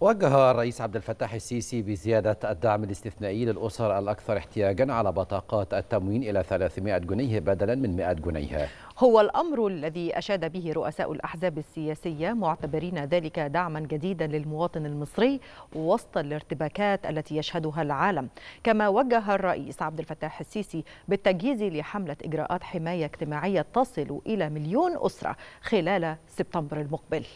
وجه الرئيس عبد الفتاح السيسي بزيادة الدعم الاستثنائي للأسر الأكثر احتياجا على بطاقات التموين إلى 300 جنيه بدلا من 100 جنيه هو الأمر الذي أشاد به رؤساء الأحزاب السياسية معتبرين ذلك دعما جديدا للمواطن المصري وسط الارتباكات التي يشهدها العالم كما وجه الرئيس عبد الفتاح السيسي بالتجهيز لحملة إجراءات حماية اجتماعية تصل إلى مليون أسرة خلال سبتمبر المقبل